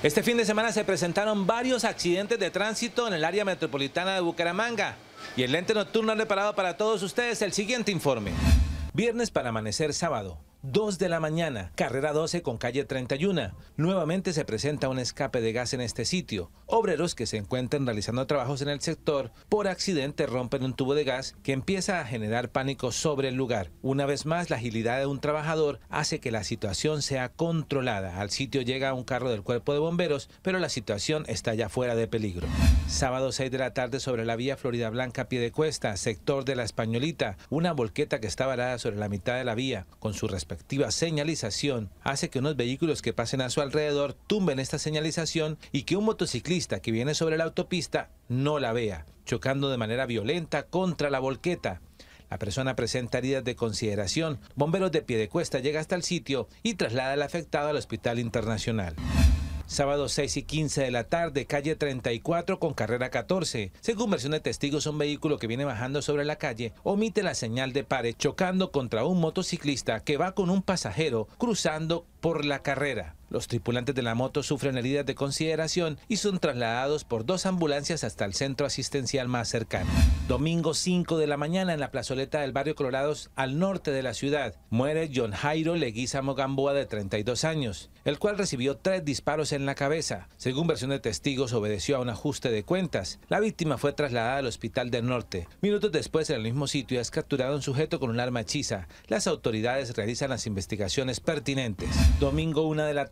Este fin de semana se presentaron varios accidentes de tránsito en el área metropolitana de Bucaramanga y el lente nocturno ha preparado para todos ustedes el siguiente informe. Viernes para amanecer sábado. 2 de la mañana, carrera 12 con calle 31. Nuevamente se presenta un escape de gas en este sitio. Obreros que se encuentran realizando trabajos en el sector por accidente rompen un tubo de gas que empieza a generar pánico sobre el lugar. Una vez más, la agilidad de un trabajador hace que la situación sea controlada. Al sitio llega un carro del cuerpo de bomberos, pero la situación está ya fuera de peligro. Sábado 6 de la tarde sobre la vía Florida Blanca pie de cuesta, sector de la Españolita, una volqueta que estaba varada sobre la mitad de la vía con su respectiva señalización hace que unos vehículos que pasen a su alrededor tumben esta señalización y que un motociclista que viene sobre la autopista no la vea, chocando de manera violenta contra la volqueta. La persona presenta heridas de consideración. Bomberos de pie de cuesta llega hasta el sitio y traslada al afectado al Hospital Internacional sábado 6 y 15 de la tarde, calle 34 con carrera 14. Según versión de testigos, un vehículo que viene bajando sobre la calle omite la señal de pare, chocando contra un motociclista que va con un pasajero cruzando por la carrera. Los tripulantes de la moto sufren heridas de consideración y son trasladados por dos ambulancias hasta el centro asistencial más cercano. Domingo 5 de la mañana en la plazoleta del barrio Colorados, al norte de la ciudad, muere John Jairo Leguizamo Gamboa de 32 años, el cual recibió tres disparos en la cabeza. Según versión de testigos, obedeció a un ajuste de cuentas. La víctima fue trasladada al hospital del norte. Minutos después, en el mismo sitio, es capturado un sujeto con un arma hechiza. Las autoridades realizan las investigaciones pertinentes. Domingo 1 de la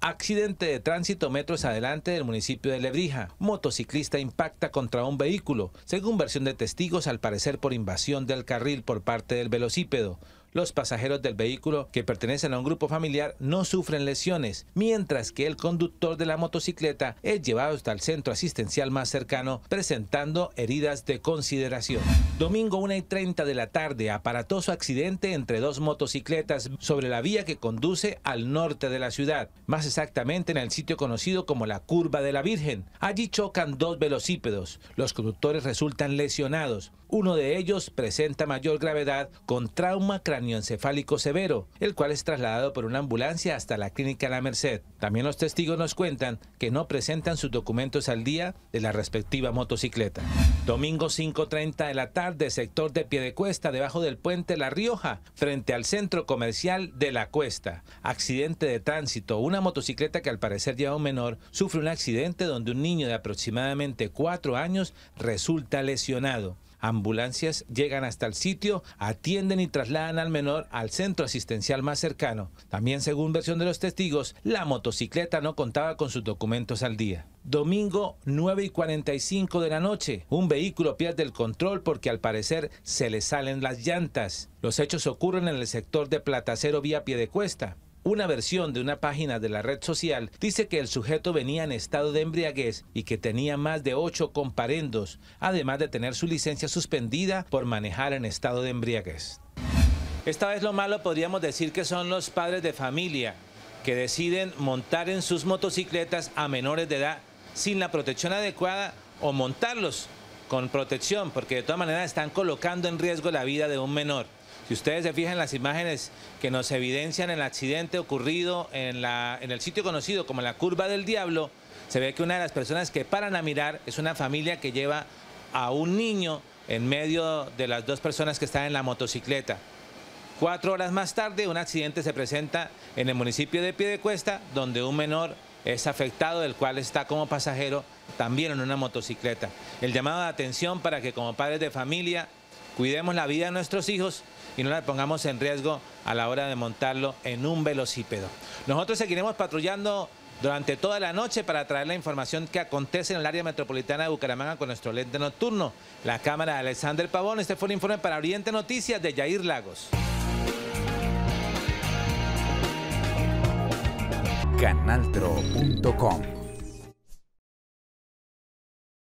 Accidente de tránsito metros adelante del municipio de Lebrija. Motociclista impacta contra un vehículo, según versión de testigos, al parecer por invasión del carril por parte del velocípedo. Los pasajeros del vehículo que pertenecen a un grupo familiar no sufren lesiones, mientras que el conductor de la motocicleta es llevado hasta el centro asistencial más cercano presentando heridas de consideración. Domingo 1 y 30 de la tarde, aparatoso accidente entre dos motocicletas sobre la vía que conduce al norte de la ciudad, más exactamente en el sitio conocido como la Curva de la Virgen. Allí chocan dos velocípedos. Los conductores resultan lesionados. Uno de ellos presenta mayor gravedad con trauma cráneoencefálico severo, el cual es trasladado por una ambulancia hasta la clínica La Merced. También los testigos nos cuentan que no presentan sus documentos al día de la respectiva motocicleta. Domingo 5.30 de la tarde, sector de cuesta, debajo del puente La Rioja, frente al centro comercial de La Cuesta. Accidente de tránsito. Una motocicleta que al parecer lleva un menor sufre un accidente donde un niño de aproximadamente 4 años resulta lesionado. Ambulancias llegan hasta el sitio, atienden y trasladan al menor al centro asistencial más cercano. También, según versión de los testigos, la motocicleta no contaba con sus documentos al día. Domingo 9 y 45 de la noche, un vehículo pierde el control porque al parecer se le salen las llantas. Los hechos ocurren en el sector de Platacero vía cuesta. Una versión de una página de la red social dice que el sujeto venía en estado de embriaguez y que tenía más de ocho comparendos, además de tener su licencia suspendida por manejar en estado de embriaguez. Esta vez lo malo podríamos decir que son los padres de familia que deciden montar en sus motocicletas a menores de edad sin la protección adecuada o montarlos con protección, porque de todas maneras están colocando en riesgo la vida de un menor. Si ustedes se fijan en las imágenes que nos evidencian el accidente ocurrido en, el sitio conocido como la Curva del Diablo, se ve que una de las personas que paran a mirar es una familia que lleva a un niño en medio de las dos personas que están en la motocicleta. Cuatro horas más tarde, un accidente se presenta en el municipio de Piedecuesta, donde un menor es afectado, el cual está como pasajero también en una motocicleta. El llamado de atención para que como padres de familia Cuidemos la vida de nuestros hijos y no la pongamos en riesgo a la hora de montarlo en un velocípedo. Nosotros seguiremos patrullando durante toda la noche para traer la información que acontece en el área metropolitana de Bucaramanga con nuestro lente nocturno. La cámara de Alexander Pavón. Este fue el informe para Oriente Noticias de Yair Lagos. canaltro.com